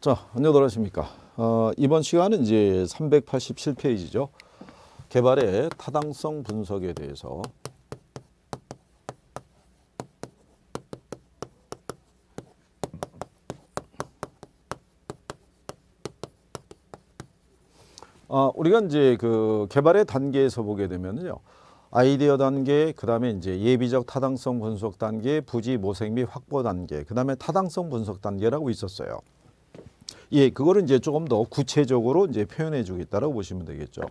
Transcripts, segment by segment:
자, 안녕들 하십니까. 어, 이번 시간은 이제 387페이지죠. 개발의 타당성 분석에 대해서 어, 우리가 이제 그 개발의 단계에서 보게 되면요. 아이디어 단계, 그 다음에 이제 예비적 타당성 분석 단계, 부지 모색 및 확보 단계, 그 다음에 타당성 분석 단계라고 있었어요. 예, 그거를 이제 조금 더 구체적으로 이제 표현해 주겠다라고 보시면 되겠죠.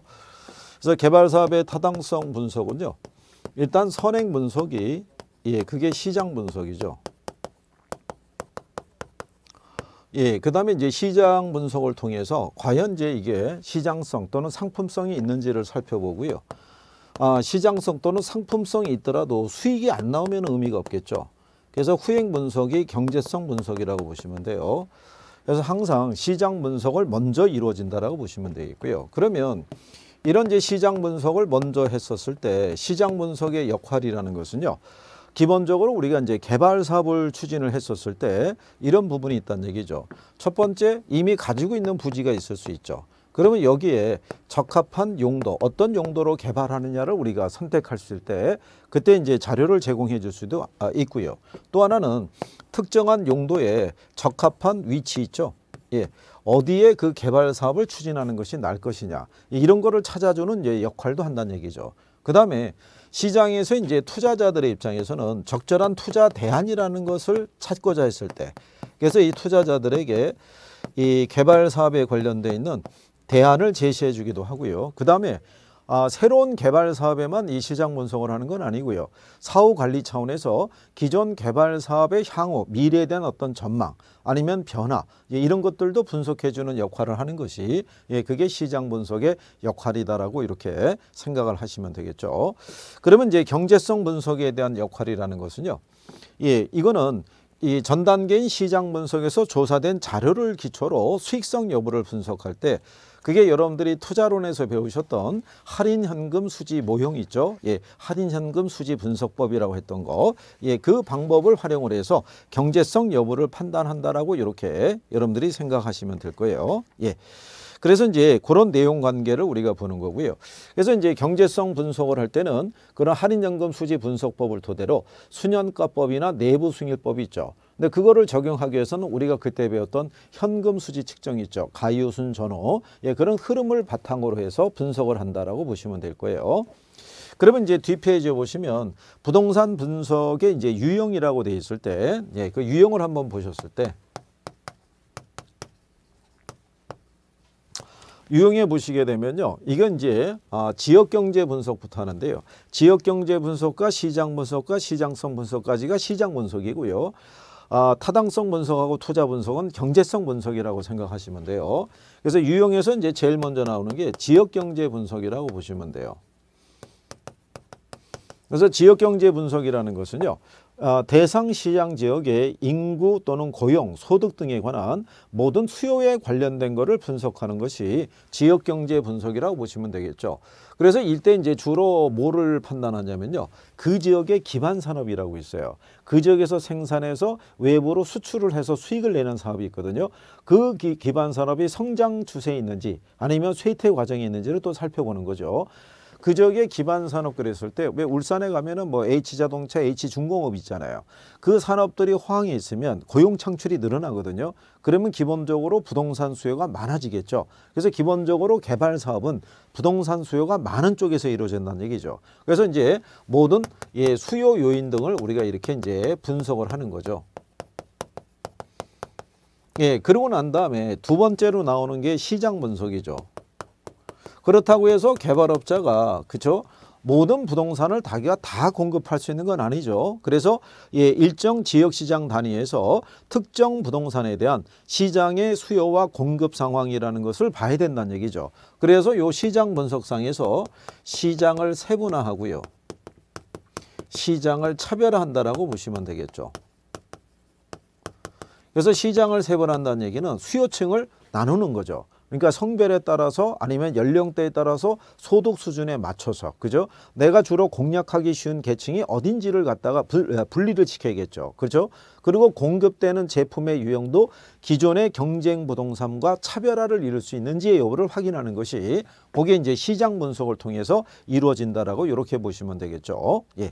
그래서 개발 사업의 타당성 분석은요. 일단 선행 분석이 예, 그게 시장 분석이죠. 예, 그 다음에 이제 시장 분석을 통해서 과연 이제 이게 시장성 또는 상품성이 있는지를 살펴보고요. 아, 시장성 또는 상품성이 있더라도 수익이 안 나오면 의미가 없겠죠. 그래서 후행 분석이 경제성 분석이라고 보시면 돼요. 그래서 항상 시장 분석을 먼저 이루어진다라고 보시면 되겠고요. 그러면 이런 이제 시장 분석을 먼저 했었을 때 시장 분석의 역할이라는 것은요. 기본적으로 우리가 이제 개발 사업을 추진을 했었을 때 이런 부분이 있다는 얘기죠. 첫 번째 이미 가지고 있는 부지가 있을 수 있죠. 그러면 여기에 적합한 용도, 어떤 용도로 개발하느냐를 우리가 선택했을 때 그때 이제 자료를 제공해 줄 수도 아, 있고요. 또 하나는 특정한 용도에 적합한 위치 있죠. 예. 어디에 그 개발 사업을 추진하는 것이 날 것이냐. 이런 거를 찾아주는 역할도 한다는 얘기죠. 그 다음에 시장에서 이제 투자자들의 입장에서는 적절한 투자 대안이라는 것을 찾고자 했을 때 그래서 이 투자자들에게 이 개발 사업에 관련돼 있는 대안을 제시해 주기도 하고요. 그 다음에 아, 새로운 개발 사업에만 이 시장 분석을 하는 건 아니고요. 사후 관리 차원에서 기존 개발 사업의 향후 미래에 대한 어떤 전망 아니면 변화 예, 이런 것들도 분석해 주는 역할을 하는 것이 예, 그게 시장 분석의 역할이다라고 이렇게 생각을 하시면 되겠죠. 그러면 이제 경제성 분석에 대한 역할이라는 것은요. 예, 이거는 이 전 단계인 시장 분석에서 조사된 자료를 기초로 수익성 여부를 분석할 때 그게 여러분들이 투자론에서 배우셨던 할인 현금 수지 모형 있죠. 예, 할인 현금 수지 분석법이라고 했던 거. 예, 그 방법을 활용을 해서 경제성 여부를 판단한다라고 이렇게 여러분들이 생각하시면 될 거예요. 예. 그래서 이제 그런 내용 관계를 우리가 보는 거고요. 그래서 이제 경제성 분석을 할 때는 그런 할인연금 수지 분석법을 토대로 수년가법이나 내부승일법이 있죠. 근데 그거를 적용하기 위해서는 우리가 그때 배웠던 현금 수지 측정이 있죠. 가유순전후 예, 그런 흐름을 바탕으로 해서 분석을 한다라고 보시면 될 거예요. 그러면 이제 뒷페이지에 보시면 부동산 분석의 이제 유형이라고 돼 있을 때, 예, 그 유형을 한번 보셨을 때, 유용해 보시게 되면요. 이건 이제 아, 지역 경제 분석부터 하는데요. 지역 경제 분석과 시장 분석과 시장성 분석까지가 시장 분석이고요. 아, 타당성 분석하고 투자 분석은 경제성 분석이라고 생각하시면 돼요. 그래서 유형에서 이제 제일 먼저 나오는 게 지역 경제 분석이라고 보시면 돼요. 그래서 지역 경제 분석이라는 것은요. 어, 대상시장 지역의 인구 또는 고용, 소득 등에 관한 모든 수요에 관련된 것을 분석하는 것이 지역경제 분석이라고 보시면 되겠죠. 그래서 일대 이제 주로 뭐를 판단하냐면요. 그 지역의 기반 산업이라고 있어요. 그 지역에서 생산해서 외부로 수출을 해서 수익을 내는 사업이 있거든요. 그 기, 기반 산업이 성장 추세에 있는지 아니면 쇠퇴 과정에 있는지를 또 살펴보는 거죠. 그적에 기반 산업 그랬을 때 왜 울산에 가면은 뭐 H 자동차, H 중공업 있잖아요. 그 산업들이 호황이 있으면 고용 창출이 늘어나거든요. 그러면 기본적으로 부동산 수요가 많아지겠죠. 그래서 기본적으로 개발 사업은 부동산 수요가 많은 쪽에서 이루어진다는 얘기죠. 그래서 이제 모든 예, 수요 요인 등을 우리가 이렇게 이제 분석을 하는 거죠. 예, 그러고 난 다음에 두 번째로 나오는 게 시장 분석이죠. 그렇다고 해서 개발업자가 그쵸 모든 부동산을 자기가다 공급할 수 있는 건 아니죠. 그래서 예, 일정 지역 시장 단위에서 특정 부동산에 대한 시장의 수요와 공급 상황이라는 것을 봐야 된다는 얘기죠. 그래서 요 시장 분석상에서 시장을 세분화하고요. 시장을 차별화한다라고 보시면 되겠죠. 그래서 시장을 세분한다는 화 얘기는 수요층을 나누는 거죠. 그러니까 성별에 따라서 아니면 연령대에 따라서 소득 수준에 맞춰서 그죠? 내가 주로 공략하기 쉬운 계층이 어딘지를 갖다가 분리를 지켜야겠죠 그죠? 그리고 공급되는 제품의 유형도 기존의 경쟁 부동산과 차별화를 이룰 수 있는지의 여부를 확인하는 것이 거기에 이제 시장 분석을 통해서 이루어진다라고 이렇게 보시면 되겠죠. 예.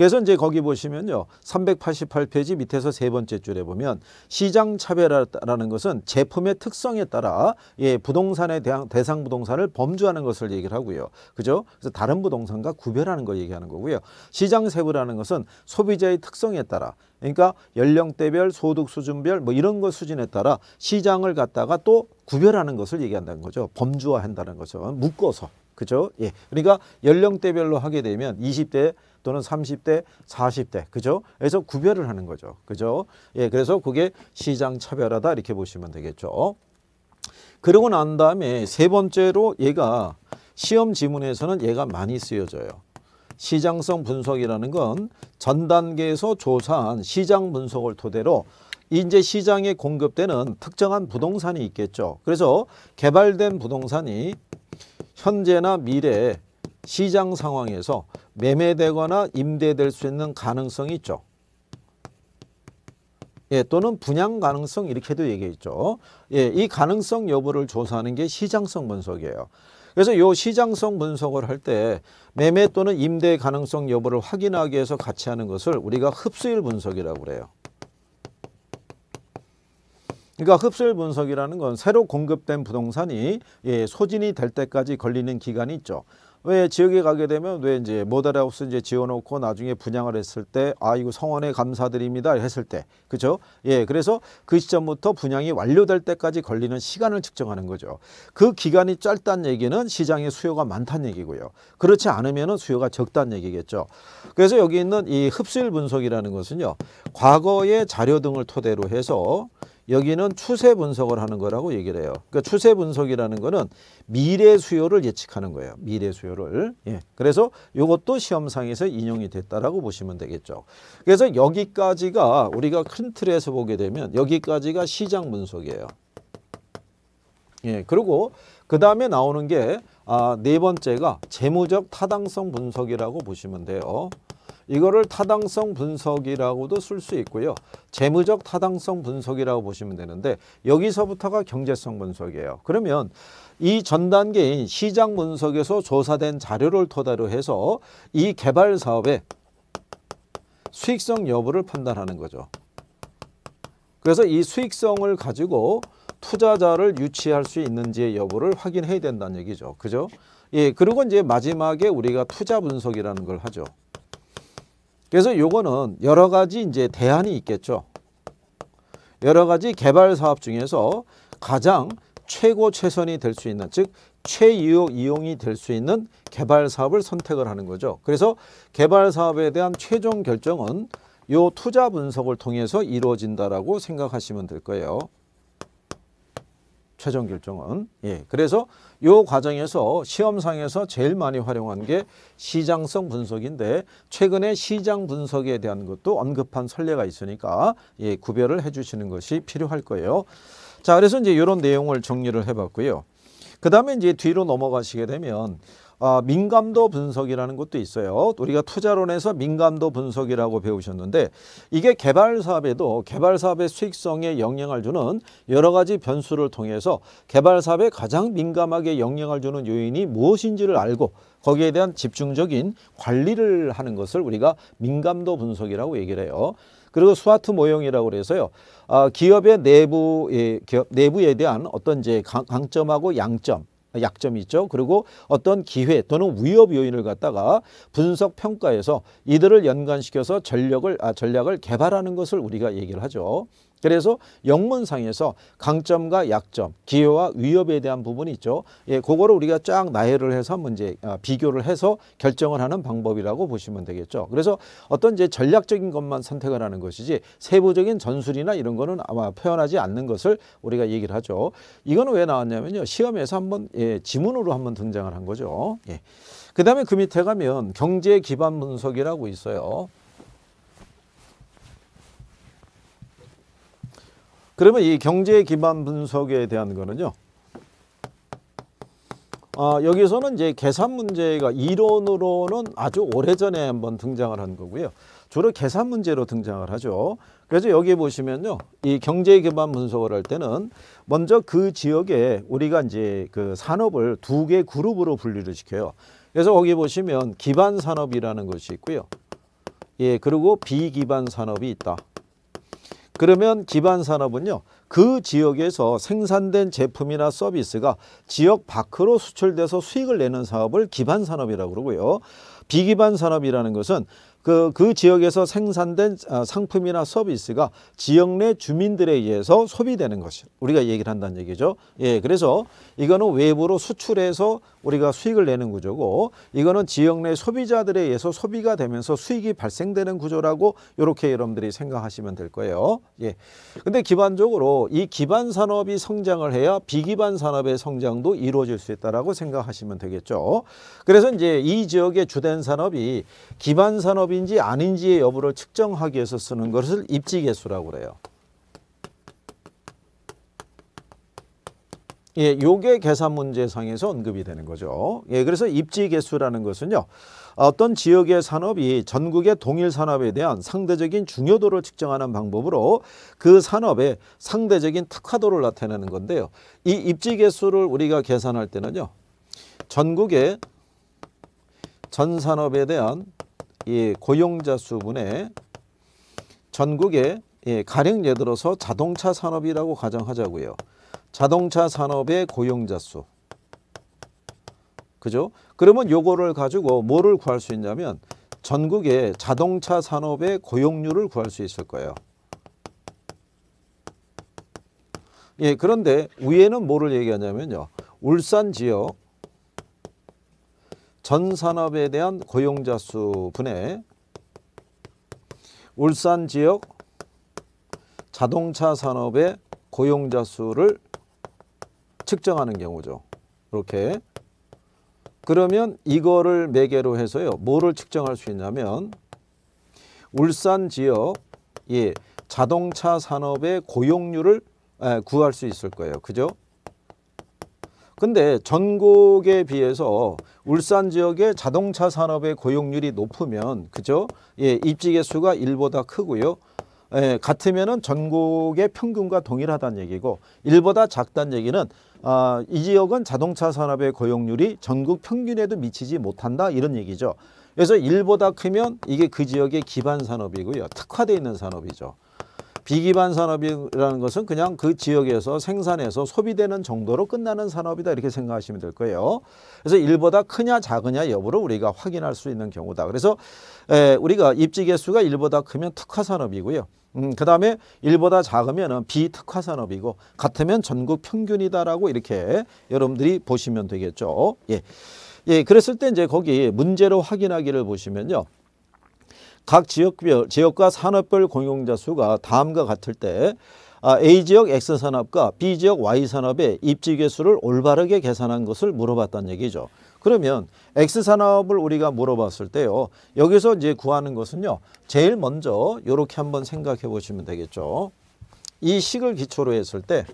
그래서 이제 거기 보시면요. 388페이지 밑에서 세 번째 줄에 보면 시장 차별화라는 것은 제품의 특성에 따라 예, 부동산에 대한 대상 부동산을 범주하는 것을 얘기를 하고요. 그죠? 그래서 다른 부동산과 구별하는 걸 얘기하는 거고요. 시장 세부라는 것은 소비자의 특성에 따라 그러니까 연령대별, 소득 수준별 뭐 이런 것 수준에 따라 시장을 갖다가 또 구별하는 것을 얘기한다는 거죠. 범주화한다는 거죠. 묶어서. 그죠? 예. 그러니까 연령대별로 하게 되면 20대 또는 30대, 40대. 그죠? 그래서 구별을 하는 거죠. 그죠? 예, 그래서 그게 시장 차별화다 이렇게 보시면 되겠죠. 그러고 난 다음에 세 번째로 얘가 시험 지문에서는 얘가 많이 쓰여져요. 시장성 분석이라는 건 전 단계에서 조사한 시장 분석을 토대로 이제 시장에 공급되는 특정한 부동산이 있겠죠. 그래서 개발된 부동산이 현재나 미래에 시장 상황에서 매매되거나 임대될 수 있는 가능성이 있죠. 예, 또는 분양 가능성 이렇게도 얘기했죠. 예, 이 가능성 여부를 조사하는 게 시장성 분석이에요. 그래서 요 시장성 분석을 할 때 매매 또는 임대 가능성 여부를 확인하기 위해서 같이 하는 것을 우리가 흡수율 분석이라고 그래요. 그러니까 흡수율 분석이라는 건 새로 공급된 부동산이 예, 소진이 될 때까지 걸리는 기간이 있죠. 왜 지역에 가게 되면 왜 이제 모델하우스 이제 지어놓고 나중에 분양을 했을 때 아 이거 성원에 감사드립니다 했을 때 그죠? 예 그래서 그 시점부터 분양이 완료될 때까지 걸리는 시간을 측정하는 거죠. 그 기간이 짧다는 얘기는 시장에 수요가 많다는 얘기고요. 그렇지 않으면은 수요가 적다는 얘기겠죠. 그래서 여기 있는 이 흡수율 분석이라는 것은요 과거의 자료 등을 토대로 해서 여기는 추세 분석을 하는 거라고 얘기를 해요. 그러니까 추세 분석이라는 거는 미래 수요를 예측하는 거예요. 미래 수요를. 예. 그래서 이것도 시험상에서 인용이 됐다라고 보시면 되겠죠. 그래서 여기까지가 우리가 큰 틀에서 보게 되면 여기까지가 시장 분석이에요. 예. 그리고 그 다음에 나오는 게 아, 네 번째가 재무적 타당성 분석이라고 보시면 돼요. 이거를 타당성 분석이라고도 쓸 수 있고요. 재무적 타당성 분석이라고 보시면 되는데 여기서부터가 경제성 분석이에요. 그러면 이 전 단계인 시장 분석에서 조사된 자료를 토대로 해서 이 개발 사업의 수익성 여부를 판단하는 거죠. 그래서 이 수익성을 가지고 투자자를 유치할 수 있는지의 여부를 확인해야 된다는 얘기죠. 그죠? 예, 그리고 이제 마지막에 우리가 투자 분석이라는 걸 하죠. 그래서 요거는 여러 가지 이제 대안이 있겠죠. 여러 가지 개발 사업 중에서 가장 최고 최선이 될 수 있는 즉 최유효 이용이 될 수 있는 개발 사업을 선택을 하는 거죠. 그래서 개발 사업에 대한 최종 결정은 요 투자 분석을 통해서 이루어진다라고 생각하시면 될 거예요. 최종 결정은. 예. 그래서 요 과정에서 시험상에서 제일 많이 활용한 게 시장성 분석인데 최근에 시장 분석에 대한 것도 언급한 선례가 있으니까 예, 구별을 해주시는 것이 필요할 거예요. 자, 그래서 이제 이런 내용을 정리를 해봤고요. 그 다음에 이제 뒤로 넘어가시게 되면 아, 민감도 분석이라는 것도 있어요. 우리가 투자론에서 민감도 분석이라고 배우셨는데 이게 개발 사업에도 개발 사업의 수익성에 영향을 주는 여러 가지 변수를 통해서 개발 사업에 가장 민감하게 영향을 주는 요인이 무엇인지를 알고 거기에 대한 집중적인 관리를 하는 것을 우리가 민감도 분석이라고 얘기를 해요. 그리고 스와트 모형이라고 그래서요. 아, 기업의 내부 예, 기업 내부에 대한 어떤 이제 강, 점하고 양점 약점이 있죠. 그리고 어떤 기회 또는 위협 요인을 갖다가 분석 평가해서 이들을 연관시켜서 전력을 아 전략을 개발하는 것을 우리가 얘기를 하죠. 그래서 영문상에서 강점과 약점, 기여와 위협에 대한 부분이 있죠. 예, 그거를 우리가 쫙 나열을 해서 문제 아, 비교를 해서 결정을 하는 방법이라고 보시면 되겠죠. 그래서 어떤 이제 전략적인 것만 선택을 하는 것이지 세부적인 전술이나 이런 거는 아마 표현하지 않는 것을 우리가 얘기를 하죠. 이거는 왜 나왔냐면요. 시험에서 한번 예, 지문으로 한번 등장을 한 거죠. 예. 그다음에 그 밑에 가면 경제 기반 분석이라고 있어요. 그러면 이 경제 기반 분석에 대한 거는요. 아, 여기서는 이제 계산 문제가 이론으로는 아주 오래전에 한번 등장을 한 거고요. 주로 계산 문제로 등장을 하죠. 그래서 여기 보시면요. 이 경제 기반 분석을 할 때는 먼저 그 지역에 우리가 이제 그 산업을 두 개 그룹으로 분류를 시켜요. 그래서 거기 보시면 기반 산업이라는 것이 있고요. 예, 그리고 비기반 산업이 있다. 그러면 기반 산업은요. 그 지역에서 생산된 제품이나 서비스가 지역 밖으로 수출돼서 수익을 내는 사업을 기반 산업이라고 그러고요. 비기반 산업이라는 것은 그, 그 지역에서 생산된 어, 상품이나 서비스가 지역 내 주민들에 의해서 소비되는 것이 우리가 얘기를 한다는 얘기죠. 예, 그래서 이거는 외부로 수출해서 우리가 수익을 내는 구조고 이거는 지역 내 소비자들에 의해서 소비가 되면서 수익이 발생되는 구조라고 이렇게 여러분들이 생각하시면 될 거예요. 예. 근데 기반적으로이 기반 산업이 성장을 해야 비기반 산업의 성장도 이루어질 수 있다라고 생각하시면 되겠죠. 그래서 이제 이 지역의 주된 산업이 기반 산업 방법인지 아닌지의 여부를 측정하기 위해서 쓰는 것을 입지계수라고 그래요. 예, 요게 계산 문제상에서 언급이 되는 거죠. 예, 그래서 입지계수라는 것은요. 어떤 지역의 산업이 전국의 동일 산업에 대한 상대적인 중요도를 측정하는 방법으로 그 산업의 상대적인 특화도를 나타내는 건데요. 이 입지계수를 우리가 계산할 때는요. 전국의 전 산업에 대한 이 고용자 수분에 전국에 예, 가령 예를 들어서 자동차 산업이라고 가정하자고요. 자동차 산업의 고용자 수. 그죠? 그러면 요거를 가지고 뭐를 구할 수 있냐면 전국의 자동차 산업의 고용률을 구할 수 있을 거예요. 예, 그런데 위에는 뭐를 얘기하냐면요. 울산 지역 전 산업에 대한 고용자 수 분해 울산 지역 자동차 산업의 고용자 수를 측정하는 경우죠. 이렇게 그러면 이거를 매개로 해서요. 뭐를 측정할 수 있냐면 울산 지역 예, 자동차 산업의 고용률을 구할 수 있을 거예요. 그죠? 근데 전국에 비해서 울산 지역의 자동차 산업의 고용률이 높으면 그죠? 예, 입직의 수가 일보다 크고요. 예, 같으면은 전국의 평균과 동일하다는 얘기고 일보다 작다는 얘기는 아, 이 지역은 자동차 산업의 고용률이 전국 평균에도 미치지 못한다 이런 얘기죠. 그래서 일보다 크면 이게 그 지역의 기반 산업이고요. 특화되어 있는 산업이죠. 비기반 산업이라는 것은 그냥 그 지역에서 생산해서 소비되는 정도로 끝나는 산업이다 이렇게 생각하시면 될 거예요. 그래서 1보다 크냐 작으냐 여부를 우리가 확인할 수 있는 경우다. 그래서 에, 우리가 입지 개수가 1보다 크면 특화 산업이고요. 음, 그 다음에 1보다 작으면 비특화 산업이고 같으면 전국 평균이다라고 이렇게 여러분들이 보시면 되겠죠. 예. 예, 그랬을 때 이제 거기 문제로 확인하기를 보시면요. 각 지역별, 지역과 산업별 공용자 수가 다음과 같을 때 아, A지역 X산업과 B지역 Y산업의 입지 개수를 올바르게 계산한 것을 물어봤다는 얘기죠. 그러면 X산업을 우리가 물어봤을 때요. 여기서 이제 구하는 것은요. 제일 먼저 이렇게 한번 생각해 보시면 되겠죠. 이 식을 기초로 했을 때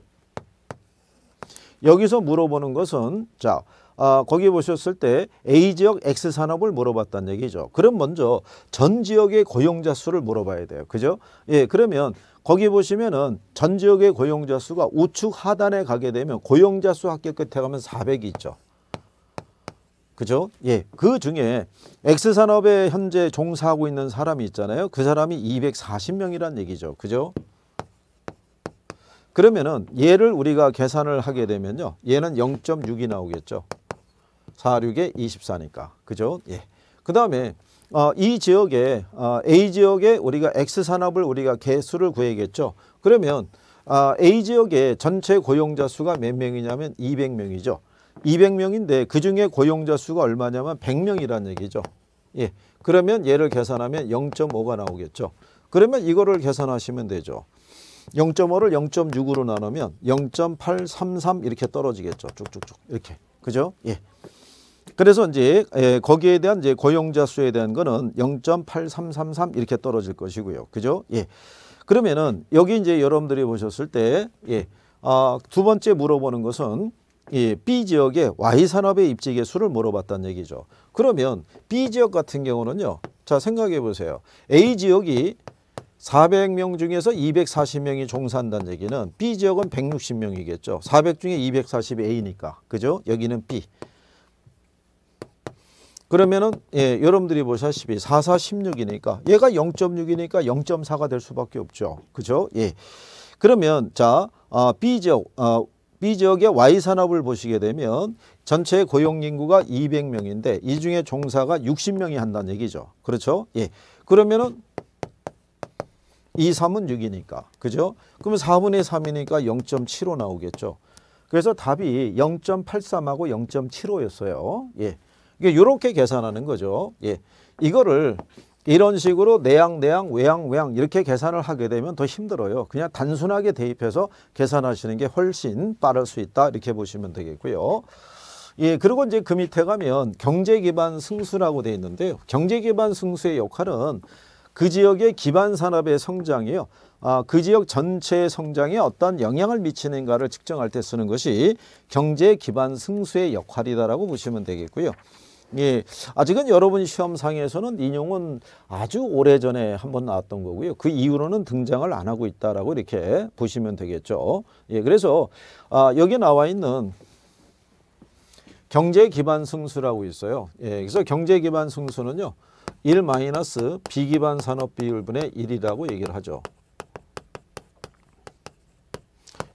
여기서 물어보는 것은 자 아, 거기 보셨을 때 A 지역 X 산업을 물어봤다는 얘기죠. 그럼 먼저 전 지역의 고용자 수를 물어봐야 돼요. 그죠? 예, 그러면 거기 보시면은 전 지역의 고용자 수가 우측 하단에 가게 되면 고용자 수 학교 끝에 가면 400이 있죠. 그죠? 예. 그 중에 X산업에 현재 종사하고 있는 사람이 있잖아요. 그 사람이 240명이란 얘기죠. 그죠? 그러면은 얘를 우리가 계산을 하게 되면요. 얘는 0.6이 나오겠죠. 4, 6에 24니까. 그죠? 예. 그 다음에 어, 이 지역에 어, A 지역에 우리가 X 산업을 우리가 개수를 구해야겠죠. 그러면 어, A 지역에 전체 고용자 수가 몇 명이냐면 200명이죠. 200명인데 그중에 고용자 수가 얼마냐면 100명이라는 얘기죠. 예. 그러면 얘를 계산하면 0.5가 나오겠죠. 그러면 이거를 계산하시면 되죠. 0.5를 0.6으로 나누면 0.833 이렇게 떨어지겠죠. 쭉쭉쭉 이렇게. 그죠? 예. 그래서 이제 예, 거기에 대한 이제 고용자 수에 대한 거는 0.8333 이렇게 떨어질 것이고요. 그죠? 예. 그러면은 여기 이제 여러분들이 보셨을 때 예. 아, 두 번째 물어보는 것은 예, B 지역의 Y 산업의 입지 개수를 물어봤다는 얘기죠. 그러면 B 지역 같은 경우는요. 자, 생각해 보세요. A 지역이 400명 중에서 240명이 종사한다는 얘기는 B 지역은 160명이겠죠. 400 중에 240이 A니까. 그죠? 여기는 B. 그러면은 예, 여러분들이 보시다시피 44, 16이니까 얘가 0.6이니까 0.4가 될 수밖에 없죠. 그죠? 예. 그러면 자 아, B 지역 아, B 지역의 Y 산업을 보시게 되면 전체 고용 인구가 200명인데 이 중에 종사가 60명이 한다는 얘기죠. 그렇죠? 예. 그러면은 2, 3은 6이니까. 그죠? 그러면 4분의 3이니까 0.75 나오겠죠. 그래서 답이 0.83하고 0.75였어요. 예. 이게 이렇게 계산하는 거죠. 예. 이거를 이런 식으로 내양, 내양, 외양, 외양 이렇게 계산을 하게 되면 더 힘들어요. 그냥 단순하게 대입해서 계산하시는 게 훨씬 빠를 수 있다 이렇게 보시면 되겠고요. 예, 그리고 이제 그 밑에 가면 경제 기반 승수라고 돼 있는데요. 경제 기반 승수의 역할은 그 지역의 기반 산업의 성장이요. 아, 그 지역 전체의 성장에 어떤 영향을 미치는가를 측정할 때 쓰는 것이 경제 기반 승수의 역할이다라고 보시면 되겠고요. 예, 아직은 여러분 시험상에서는 인용은 아주 오래전에 한번 나왔던 거고요. 그 이후로는 등장을 안 하고 있다라고 이렇게 보시면 되겠죠. 예, 그래서 아, 여기 나와 있는 경제 기반 승수라고 있어요. 예, 그래서 경제 기반 승수는요. 1 마이너스 비기반 산업 비율분의 1이라고 얘기를 하죠.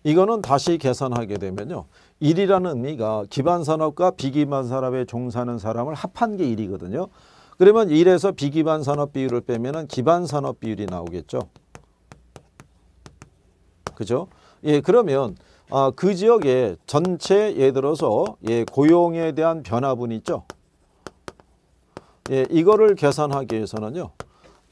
이거는 다시 계산하게 되면요. 일이라는 의미가 기반 산업과 비기반 산업에 종사하는 사람을 합한 게 일이거든요. 그러면 일에서 비기반 산업 비율을 빼면은 기반 산업 비율이 나오겠죠. 그죠? 예, 그러면 아, 그 지역의 전체 예를 들어서 예, 고용에 대한 변화분 있죠. 예, 이거를 계산하기 위해서는요.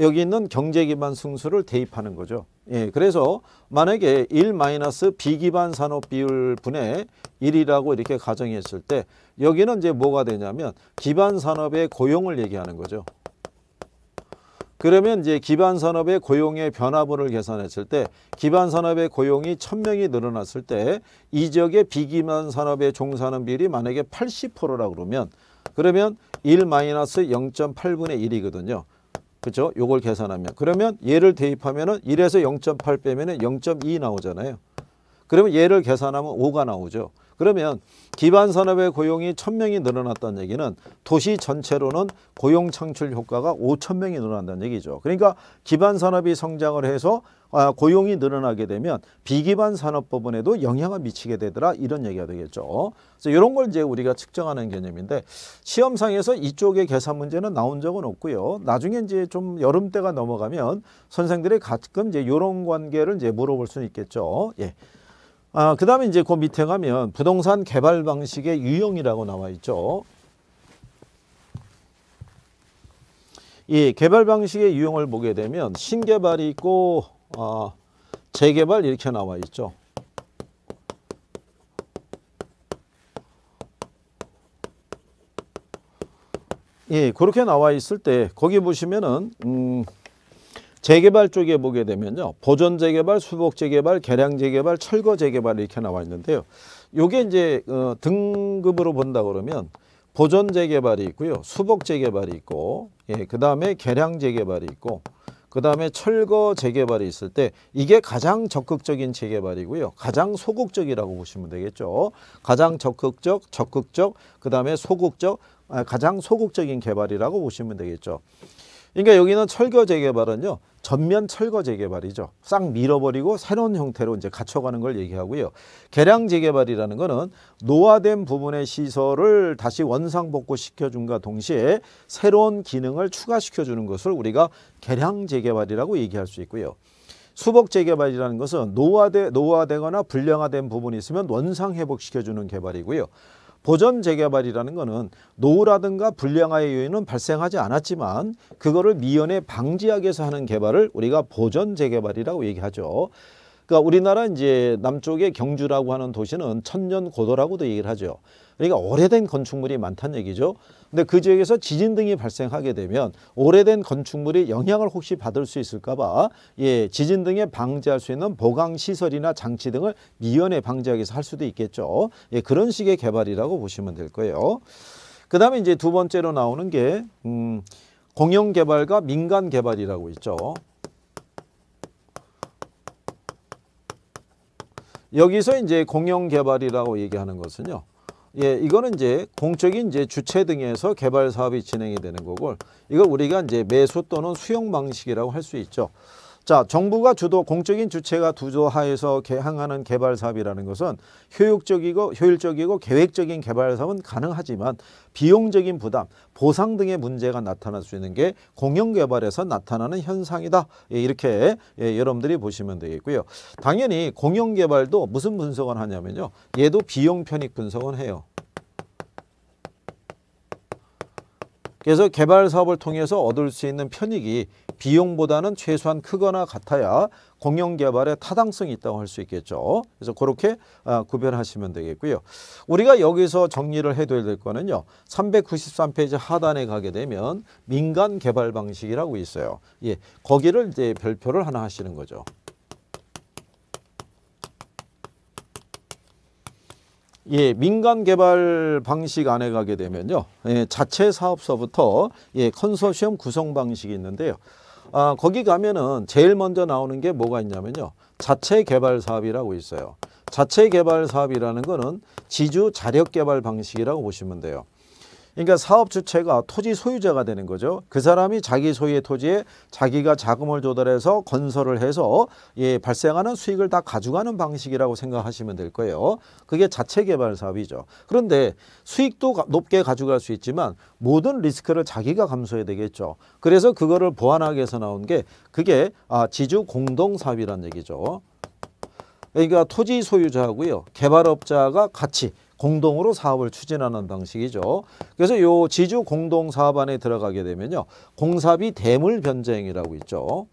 여기 있는 경제기반 승수를 대입하는 거죠. 예, 그래서 만약에 1 마이너스 비기반 산업 비율 분의 1이라고 이렇게 가정했을 때 여기는 이제 뭐가 되냐면 기반 산업의 고용을 얘기하는 거죠. 그러면 이제 기반 산업의 고용의 변화분을 계산했을 때 기반 산업의 고용이 1000명이 늘어났을 때 이 지역의 비기반 산업의 종사하는 비율이 만약에 80%라 고 그러면 그러면 1-0.8분의 1이거든요. 그죠? 요걸 계산하면. 그러면 얘를 대입하면은 1에서 0.8 빼면은 0.2 나오잖아요. 그러면 얘를 계산하면 5가 나오죠. 그러면 기반 산업의 고용이 1000명이 늘어났다는 얘기는 도시 전체로는 고용 창출 효과가 5000명이 늘어난다는 얘기죠. 그러니까 기반 산업이 성장을 해서 아, 고용이 늘어나게 되면 비기반 산업 부분에도 영향을 미치게 되더라 이런 얘기가 되겠죠. 그래서 이런 걸 이제 우리가 측정하는 개념인데 시험상에서 이쪽의 계산 문제는 나온 적은 없고요. 나중에 이제 좀 여름 때가 넘어가면 선생들이 가끔 이제 이런 관계를 이제 물어볼 수는 있겠죠. 예. 아, 그 다음에 이제 그 밑에 가면 부동산 개발 방식의 유형이라고 나와 있죠. 이 개발 방식의 유형을 보게 되면 신개발이 있고 어, 재개발 이렇게 나와 있죠. 예, 그렇게 나와 있을 때 거기 보시면은 음, 재개발 쪽에 보게 되면요. 보존 재개발, 수복 재개발, 개량 재개발, 철거 재개발 이렇게 나와 있는데요. 요게 이제 어, 등급으로 본다 그러면 보존 재개발이 있고요. 수복 재개발이 있고 예, 그다음에 개량 재개발이 있고 그다음에 철거 재개발이 있을 때 이게 가장 적극적인 재개발이고요. 가장 소극적이라고 보시면 되겠죠. 가장 적극적, 적극적, 그다음에 소극적, 아, 가장 소극적인 개발이라고 보시면 되겠죠. 그러니까 여기는 철거 재개발은요. 전면 철거 재개발이죠. 싹 밀어버리고 새로운 형태로 이제 갖춰가는 걸 얘기하고요. 개량 재개발이라는 것은 노화된 부분의 시설을 다시 원상복구시켜준과 동시에 새로운 기능을 추가시켜주는 것을 우리가 개량 재개발이라고 얘기할 수 있고요. 수복 재개발이라는 것은 노화되, 노화되거나 불량화된 부분이 있으면 원상 회복시켜주는 개발이고요. 보전 재개발이라는 것은 노후라든가 불량화의 요인은 발생하지 않았지만 그거를 미연에 방지하기 위해서 하는 개발을 우리가 보전 재개발이라고 얘기하죠. 그러니까 우리나라 이제 남쪽의 경주라고 하는 도시는 천년 고도라고도 얘기를 하죠. 그러니까 오래된 건축물이 많다는 얘기죠. 근데 그 지역에서 지진 등이 발생하게 되면 오래된 건축물이 영향을 혹시 받을 수 있을까 봐 예, 지진 등에 방지할 수 있는 보강 시설이나 장치 등을 미연에 방지하기 위해서 할 수도 있겠죠. 예, 그런 식의 개발이라고 보시면 될 거예요. 그다음에 이제 두 번째로 나오는 게 음, 공영 개발과 민간 개발이라고 있죠. 여기서 이제 공영 개발이라고 얘기하는 것은요. 예, 이거는 이제 공적인 이제 주체 등에서 개발 사업이 진행이 되는 거고 이걸 우리가 이제 매수 또는 수용 방식이라고 할 수 있죠. 자, 정부가 주도 공적인 주체가 두조하에서 개항하는 개발 사업이라는 것은 효율적이고 효율적이고 계획적인 개발 사업은 가능하지만 비용적인 부담, 보상 등의 문제가 나타날 수 있는 게 공영 개발에서 나타나는 현상이다. 예, 이렇게 예, 여러분들이 보시면 되겠고요. 당연히 공영 개발도 무슨 분석을 하냐면요. 얘도 비용 편익 분석을 해요. 그래서 개발 사업을 통해서 얻을 수 있는 편익이 비용보다는 최소한 크거나 같아야 공영 개발에 타당성이 있다고 할 수 있겠죠. 그래서 그렇게 아, 구별하시면 되겠고요. 우리가 여기서 정리를 해둬야 될 거는요. 393페이지 하단에 가게 되면 민간 개발 방식이라고 있어요. 예, 거기를 이제 별표를 하나 하시는 거죠. 예, 민간 개발 방식 안에 가게 되면요. 예, 자체 사업서부터 예, 컨소시엄 구성 방식이 있는데요. 아, 거기 가면은 제일 먼저 나오는 게 뭐가 있냐면요. 자체 개발 사업이라고 있어요. 자체 개발 사업이라는 거는 지주 자력 개발 방식이라고 보시면 돼요. 그러니까 사업 주체가 토지 소유자가 되는 거죠. 그 사람이 자기 소유의 토지에 자기가 자금을 조달해서 건설을 해서 예, 발생하는 수익을 다 가져가는 방식이라고 생각하시면 될 거예요. 그게 자체 개발 사업이죠. 그런데 수익도 높게 가져갈 수 있지만 모든 리스크를 자기가 감수해야 되겠죠. 그래서 그거를 보완하기 위해서 나온 게 그게 아, 지주 공동 사업이란 얘기죠. 그러니까 토지 소유자하고요. 개발업자가 같이 공동으로 사업을 추진하는 방식이죠. 그래서 요 지주 공동 사업 안에 들어가게 되면요. 공사비 대물 변쟁이라고 있죠.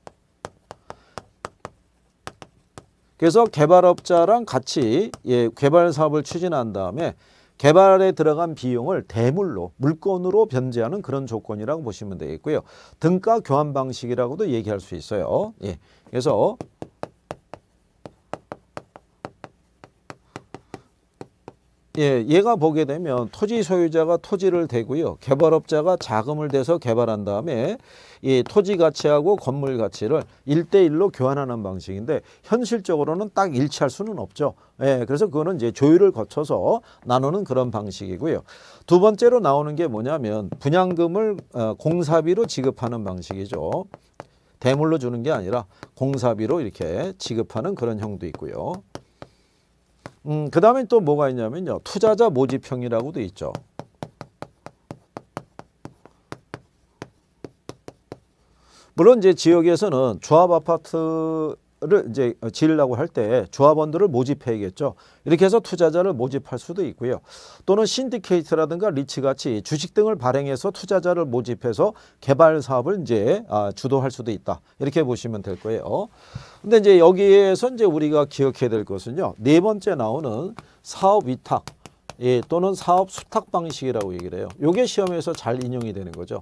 그래서 개발업자랑 같이 예, 개발 사업을 추진한 다음에 개발에 들어간 비용을 대물로 물건으로 변제하는 그런 조건이라고 보시면 되겠고요. 등가 교환 방식이라고도 얘기할 수 있어요. 예, 그래서 예, 얘가 보게 되면 토지 소유자가 토지를 대고요. 개발업자가 자금을 대서 개발한 다음에 이 토지 가치하고 건물 가치를 1대1로 교환하는 방식인데 현실적으로는 딱 일치할 수는 없죠. 예, 그래서 그거는 이제 조율을 거쳐서 나누는 그런 방식이고요. 두 번째로 나오는 게 뭐냐면 분양금을 어, 공사비로 지급하는 방식이죠. 대물로 주는 게 아니라 공사비로 이렇게 지급하는 그런 형도 있고요. 음, 그 다음에 또 뭐가 있냐면요. 투자자 모집형이라고도 있죠. 물론 이제 지역에서는 조합 아파트 를 이제 지으려고 할 때 조합원들을 모집해야겠죠. 이렇게 해서 투자자를 모집할 수도 있고요. 또는 신디케이트라든가 리츠같이 주식 등을 발행해서 투자자를 모집해서 개발 사업을 이제 아, 주도할 수도 있다. 이렇게 보시면 될 거예요. 근데 이제 여기에서 이제 우리가 기억해야 될 것은요. 네 번째 나오는 사업 위탁 예, 또는 사업 수탁 방식이라고 얘기를 해요. 이게 시험에서 잘 인용이 되는 거죠.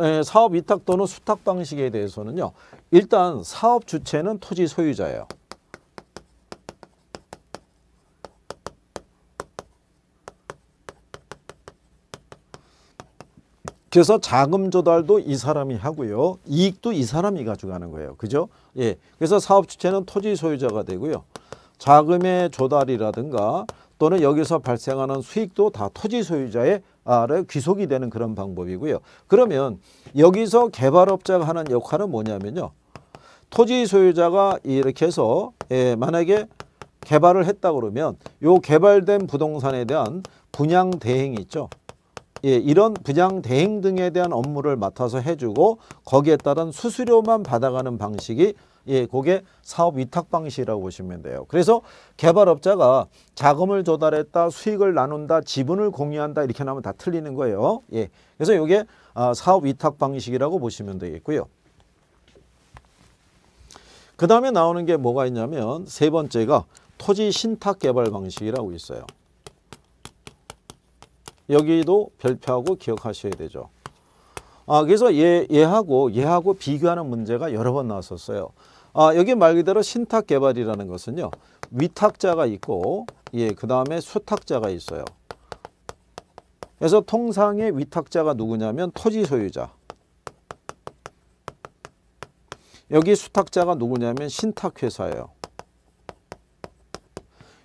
예, 사업 위탁 또는 수탁 방식에 대해서는요. 일단 사업 주체는 토지 소유자예요. 그래서 자금 조달도 이 사람이 하고요. 이익도 이 사람이 가져가는 거예요. 그죠? 예. 그래서 사업 주체는 토지 소유자가 되고요. 자금의 조달이라든가 또는 여기서 발생하는 수익도 다 토지 소유자의 아래 귀속이 되는 그런 방법이고요. 그러면 여기서 개발업자가 하는 역할은 뭐냐면요. 토지 소유자가 이렇게 해서 예, 만약에 개발을 했다 그러면 요 개발된 부동산에 대한 분양 대행이 있죠. 예, 이런 분양 대행 등에 대한 업무를 맡아서 해주고 거기에 따른 수수료만 받아가는 방식이 예, 그게 사업 위탁 방식이라고 보시면 돼요. 그래서 개발업자가 자금을 조달했다, 수익을 나눈다, 지분을 공유한다 이렇게 나면다 틀리는 거예요. 예, 그래서 이게 아, 사업 위탁 방식이라고 보시면 되겠고요. 그 다음에 나오는 게 뭐가 있냐면 세 번째가 토지 신탁 개발 방식이라고 있어요. 여기도 별표하고 기억하셔야 되죠. 아, 그래서 얘, 예, 얘하고 얘하고 비교하는 문제가 여러 번 나왔었어요. 아, 여기 말 그대로 신탁 개발이라는 것은요. 위탁자가 있고 예, 그다음에 수탁자가 있어요. 그래서 통상의 위탁자가 누구냐면 토지 소유자. 여기 수탁자가 누구냐면 신탁회사예요.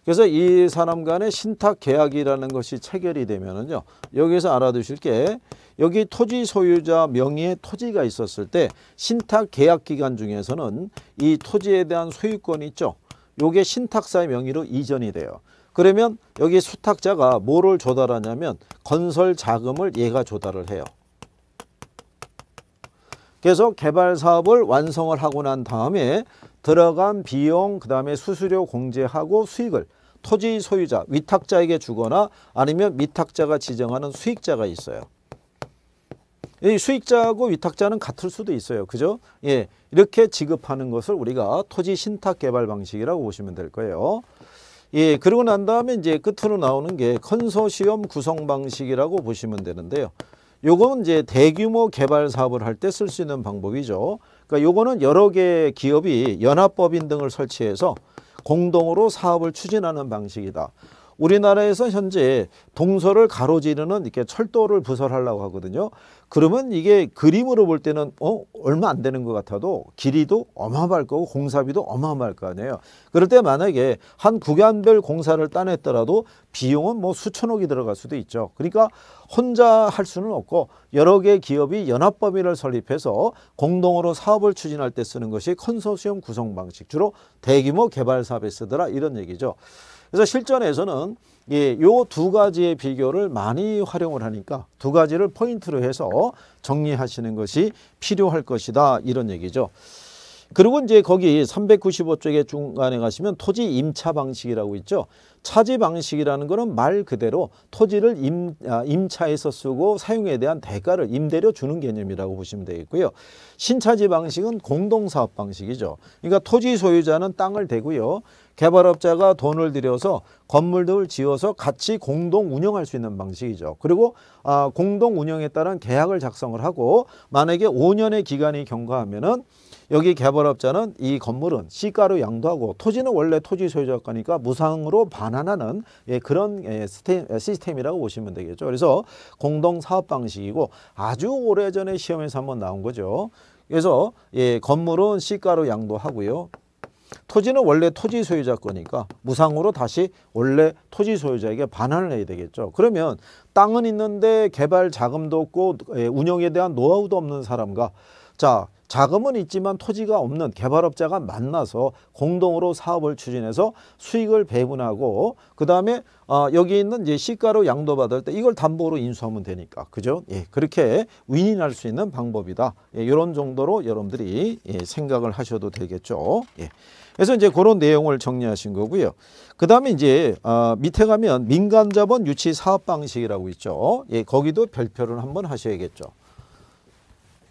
그래서 이 사람 간의 신탁 계약이라는 것이 체결이 되면은요. 여기서 알아두실 게 여기 토지 소유자 명의의 토지가 있었을 때 신탁 계약 기간 중에서는 이 토지에 대한 소유권이 있죠. 요게 신탁사의 명의로 이전이 돼요. 그러면 여기 수탁자가 뭐를 조달하냐면 건설 자금을 얘가 조달을 해요. 그래서 개발 사업을 완성을 하고 난 다음에 들어간 비용 그다음에 수수료 공제하고 수익을 토지 소유자 위탁자에게 주거나 아니면 미탁자가 지정하는 수익자가 있어요. 수익자하고 위탁자는 같을 수도 있어요. 그죠? 예. 이렇게 지급하는 것을 우리가 토지 신탁 개발 방식이라고 보시면 될 거예요. 예, 그러고 난 다음에 이제 끝으로 나오는 게 컨소시엄 구성 방식이라고 보시면 되는데요. 요건 이제 대규모 개발 사업을 할 때 쓸 수 있는 방법이죠. 그러니까 요거는 여러 개의 기업이 연합법인 등을 설치해서 공동으로 사업을 추진하는 방식이다. 우리나라에서 현재 동서를 가로지르는 이렇게 철도를 부설하려고 하거든요. 그러면 이게 그림으로 볼 때는 어 얼마 안 되는 것 같아도 길이도 어마어마할 거고 공사비도 어마어마할 거 아니에요. 그럴 때 만약에 한 구간별 공사를 따냈더라도 비용은 뭐 수천억이 들어갈 수도 있죠. 그러니까 혼자 할 수는 없고 여러 개 기업이 연합 범위를 설립해서 공동으로 사업을 추진할 때 쓰는 것이 컨소시엄 구성 방식 주로 대규모 개발 사업에 쓰더라 이런 얘기죠. 그래서 실전에서는 예, 요두 가지의 비교를 많이 활용을 하니까 두 가지를 포인트로 해서 정리하시는 것이 필요할 것이다 이런 얘기죠. 그리고 이제 거기 3 9 5쪽에 중간에 가시면 토지 임차 방식이라고 있죠. 차지 방식이라는 거는 말 그대로 토지를 임, 아, 임차해서 쓰고 사용에 대한 대가를 임대료 주는 개념이라고 보시면 되겠고요. 신차지 방식은 공동사업 방식이죠. 그러니까 토지 소유자는 땅을 대고요. 개발업자가 돈을 들여서 건물들을 지어서 같이 공동 운영할 수 있는 방식이죠. 그리고 아, 공동 운영에 따른 계약을 작성을 하고 만약에 5년의 기간이 경과하면은 여기 개발업자는 이 건물은 시가로 양도하고 토지는 원래 토지 소유자가니까 무상으로 반환하는 예, 그런 예, 시스템, 예, 시스템이라고 보시면 되겠죠. 그래서 공동 사업 방식이고 아주 오래전에 시험에서 한번 나온 거죠. 그래서 예, 건물은 시가로 양도하고요. 토지는 원래 토지 소유자 거니까 무상으로 다시 원래 토지 소유자에게 반환을 해야 되겠죠. 그러면 땅은 있는데 개발 자금도 없고 예, 운영에 대한 노하우도 없는 사람과 자 자금은 있지만 토지가 없는 개발업자가 만나서 공동으로 사업을 추진해서 수익을 배분하고 그 다음에 어, 여기 있는 이제 시가로 양도받을 때 이걸 담보로 인수하면 되니까 그죠? 예, 그렇게 윈윈할 수 있는 방법이다. 예, 이런 정도로 여러분들이 예, 생각을 하셔도 되겠죠. 예. 그래서 이제 그런 내용을 정리하신 거고요. 그 다음에 이제 어, 밑에 가면 민간자본 유치 사업 방식이라고 있죠. 예, 거기도 별표를 한번 하셔야겠죠.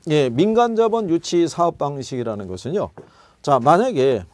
예, 민간자본 유치 사업 방식이라는 것은요. 자, 만약에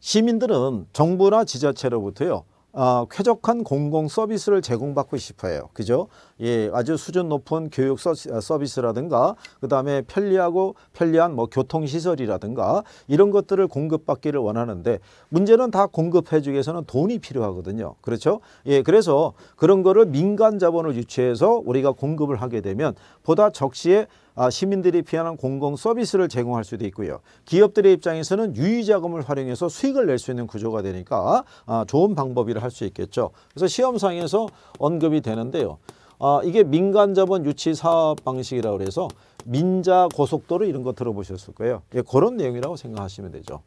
시민들은 정부나 지자체로부터요. 어, 쾌적한 공공 서비스를 제공받고 싶어요. 그죠? 예, 아주 수준 높은 교육 어, 서비스라든가 그다음에 편리하고 편리한 뭐 교통 시설이라든가 이런 것들을 공급받기를 원하는데 문제는 다 공급해 주기 위해서는 돈이 필요하거든요. 그렇죠? 예, 그래서 그런 거를 민간 자본을 유치해서 우리가 공급을 하게 되면 보다 적시에 아, 시민들이 피하는 공공 서비스를 제공할 수도 있고요. 기업들의 입장에서는 유의 자금을 활용해서 수익을 낼 수 있는 구조가 되니까 아, 좋은 방법이라 할 수 있겠죠. 그래서 시험상에서 언급이 되는데요. 아, 이게 민간 자본 유치 사업 방식이라고 해서 민자 고속도로 이런 거 들어보셨을 거예요. 예, 그런 내용이라고 생각하시면 되죠.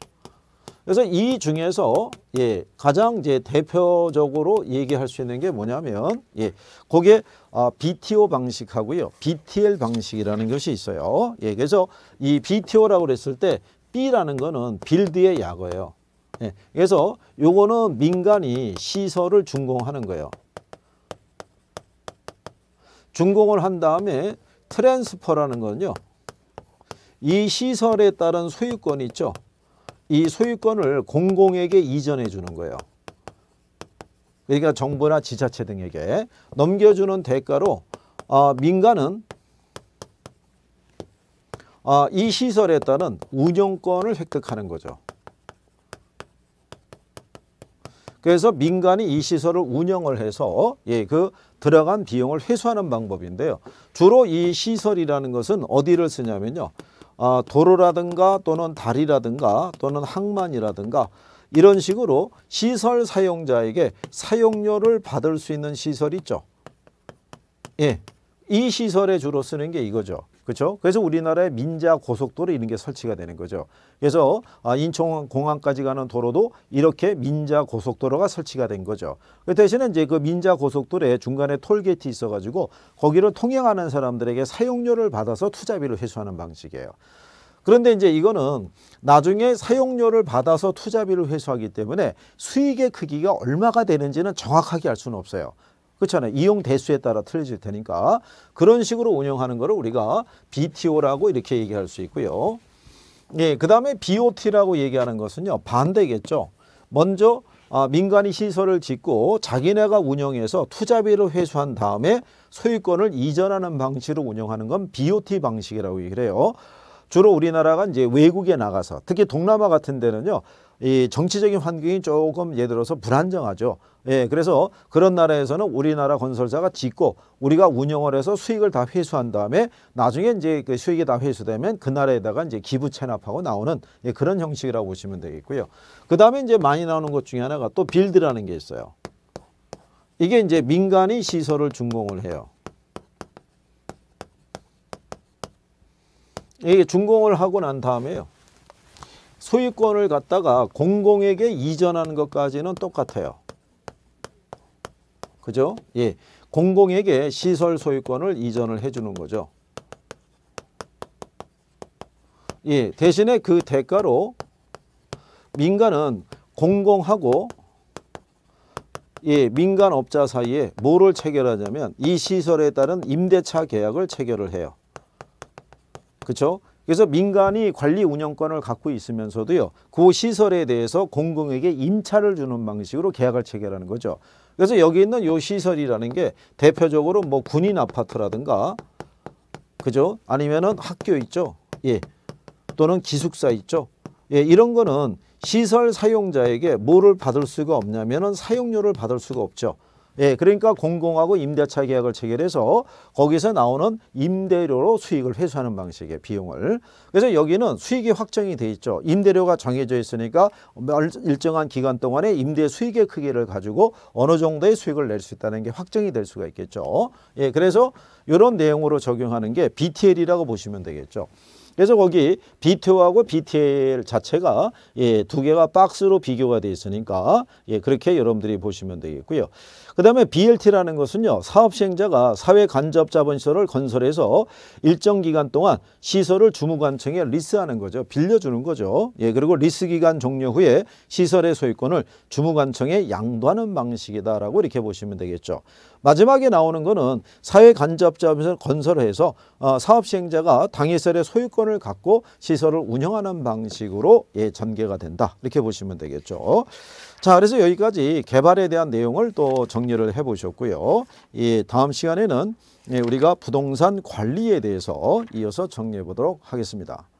그래서 이 중에서 예, 가장 이제 대표적으로 얘기할 수 있는 게 뭐냐면 예, 거기에 아, BTO 방식하고요. BTL 방식이라는 것이 있어요. 예, 그래서 이 BTO라고 그랬을 때 B라는 거는 빌드의 약어예요. 예, 그래서 요거는 민간이 시설을 준공하는 거예요. 준공을 한 다음에 트랜스퍼라는 건요. 이 시설에 따른 소유권이 있죠. 이 소유권을 공공에게 이전해 주는 거예요. 그러니까 정부나 지자체 등에게 넘겨주는 대가로 어, 민간은 어, 이 시설에 따른 운영권을 획득하는 거죠. 그래서 민간이 이 시설을 운영을 해서 예, 그 들어간 비용을 회수하는 방법인데요. 주로 이 시설이라는 것은 어디를 쓰냐면요. 아, 도로라든가 또는 다리라든가 또는 항만이라든가 이런 식으로 시설 사용자에게 사용료를 받을 수 있는 시설이 있죠. 예, 이 시설에 주로 쓰는 게 이거죠. 그렇죠? 그래서 우리나라의 민자 고속도로 이런 게 설치가 되는 거죠. 그래서 아, 인천공항까지 가는 도로도 이렇게 민자 고속도로가 설치가 된 거죠. 그 대신에 이제 그 민자 고속도로에 중간에 톨게이트 있어가지고 거기를 통행하는 사람들에게 사용료를 받아서 투자비를 회수하는 방식이에요. 그런데 이제 이거는 나중에 사용료를 받아서 투자비를 회수하기 때문에 수익의 크기가 얼마가 되는지는 정확하게 알 수는 없어요. 그렇잖아요. 이용 대수에 따라 틀려질 테니까 그런 식으로 운영하는 거를 우리가 BTO라고 이렇게 얘기할 수 있고요. 예, 그 다음에 BOT라고 얘기하는 것은요. 반대겠죠. 먼저 아, 민간이 시설을 짓고 자기네가 운영해서 투자비를 회수한 다음에 소유권을 이전하는 방식으로 운영하는 건 BOT 방식이라고 얘기를 해요. 주로 우리나라가 이제 외국에 나가서 특히 동남아 같은 데는요. 이 정치적인 환경이 조금 예를 들어서 불안정하죠. 예, 그래서 그런 나라에서는 우리나라 건설사가 짓고 우리가 운영을 해서 수익을 다 회수한 다음에 나중에 이제 그 수익이 다 회수되면 그 나라에다가 이제 기부 체납하고 나오는 예, 그런 형식이라고 보시면 되겠고요. 그 다음에 이제 많이 나오는 것 중에 하나가 또 빌드라는 게 있어요. 이게 이제 민간이 시설을 준공을 해요. 이게 준공을 하고 난 다음에요. 소유권을 갖다가 공공에게 이전하는 것까지는 똑같아요. 그죠? 예. 공공에게 시설 소유권을 이전을 해주는 거죠. 예. 대신에 그 대가로 민간은 공공하고 예, 민간업자 사이에 뭐를 체결하냐면 이 시설에 따른 임대차 계약을 체결을 해요. 그렇죠? 그래서 민간이 관리 운영권을 갖고 있으면서도요. 그 시설에 대해서 공공에게 임차를 주는 방식으로 계약을 체결하는 거죠. 그래서 여기 있는 요 시설이라는 게 대표적으로 뭐 군인 아파트라든가 그죠? 아니면은 학교 있죠. 예. 또는 기숙사 있죠. 예, 이런 거는 시설 사용자에게 뭐를 받을 수가 없냐면은 사용료를 받을 수가 없죠. 예, 그러니까 공공하고 임대차 계약을 체결해서 거기서 나오는 임대료로 수익을 회수하는 방식의 비용을. 그래서 여기는 수익이 확정이 돼 있죠. 임대료가 정해져 있으니까 일정한 기간 동안에 임대 수익의 크기를 가지고 어느 정도의 수익을 낼 수 있다는 게 확정이 될 수가 있겠죠. 예, 그래서 이런 내용으로 적용하는 게 BTL이라고 보시면 되겠죠. 그래서 거기 BTO하고 BTL 자체가 예, 두 개가 박스로 비교가 돼 있으니까 예, 그렇게 여러분들이 보시면 되겠고요. 그 다음에 BLT라는 것은요. 사업시행자가 사회간접자본시설을 건설해서 일정 기간 동안 시설을 주무관청에 리스하는 거죠. 빌려주는 거죠. 예, 그리고 리스 기간 종료 후에 시설의 소유권을 주무관청에 양도하는 방식이다라고 이렇게 보시면 되겠죠. 마지막에 나오는 거는 사회간접자본시설 건설해서 어, 사업시행자가 당일설의 소유권을 갖고 시설을 운영하는 방식으로 예, 전개가 된다. 이렇게 보시면 되겠죠. 자, 그래서 여기까지 개발에 대한 내용을 또 정리를 해보셨고요. 이 다음 시간에는 예, 우리가 부동산 관리에 대해서 이어서 정리해 보도록 하겠습니다.